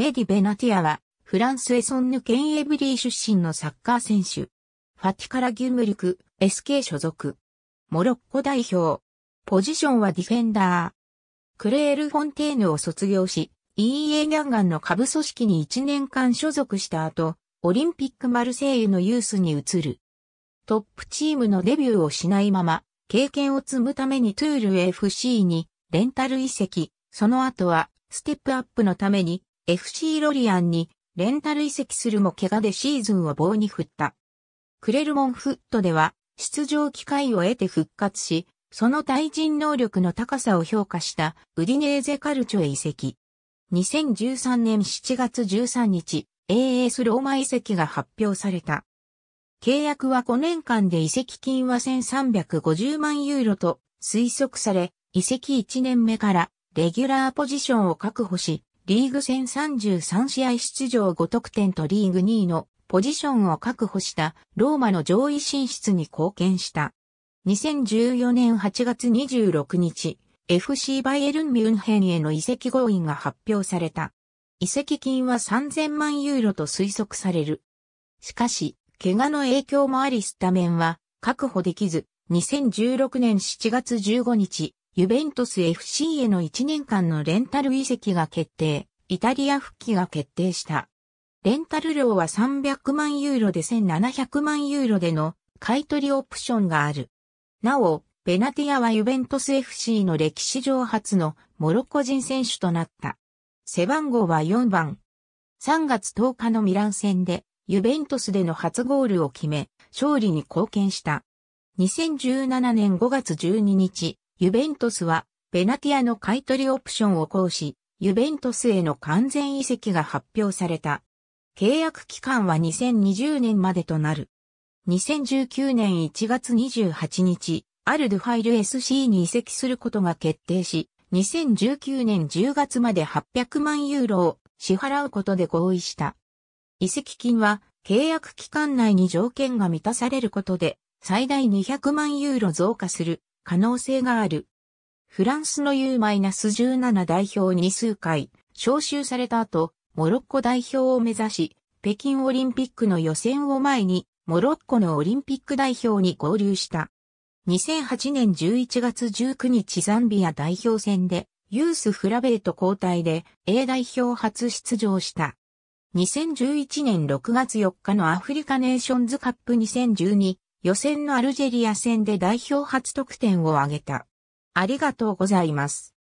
メディ・ベナティアは、フランスエソンヌケン・エブリー出身のサッカー選手。ファティカラ・ギュムリク、SK 所属。モロッコ代表。ポジションはディフェンダー。クレール・フォンテーヌを卒業し、EA ギャンガンの下部組織に1年間所属した後、オリンピックマルセイユのユースに移る。トップチームのデビューをしないまま、経験を積むためにトゥール FC にレンタル移籍、その後はステップアップのために FC ロリアンにレンタル移籍するも怪我でシーズンを棒に振った。クレルモンフットでは出場機会を得て復活し、その対人能力の高さを評価したウディネーゼカルチョへ移籍。2013年7月13日、AS ローマ移籍が発表された。契約は5年間で移籍金は1350万ユーロと推測され、移籍1年目からレギュラーポジションを確保し、リーグ戦33試合出場5得点とリーグ2位のポジションを確保したローマの上位進出に貢献した。2014年8月26日、FC バイエルン・ミュンヘンへの移籍合意が発表された。移籍金は3000万ユーロと推測される。しかし、怪我の影響もありスタメンは確保できず、2016年7月15日、ユベントス FC への1年間のレンタル移籍が決定、イタリア復帰が決定した。レンタル料は300万ユーロで1700万ユーロでの買取オプションがある。なお、ベナティアはユベントス FC の歴史上初のモロッコ人選手となった。背番号は4番。3月10日のミラン戦でユベントスでの初ゴールを決め、勝利に貢献した。2017年5月12日、ユベントスは、ベナティアの買取オプションを行使、ユベントスへの完全移籍が発表された。契約期間は2020年までとなる。2019年1月28日、アルドゥファイル SC に移籍することが決定し、2019年10月まで800万ユーロを支払うことで合意した。移籍金は契約期間内に条件が満たされることで最大200万ユーロ増加する可能性がある。フランスの U-17 代表に数回招集された後、モロッコ代表を目指し、北京オリンピックの予選を前に、モロッコのオリンピック代表に合流した。2008年11月19日ザンビア代表戦で、ユース・フラベート交代で A 代表初出場した。2011年6月4日のアフリカネーションズカップ2012予選のアルジェリア戦で代表初得点を挙げた。ありがとうございます。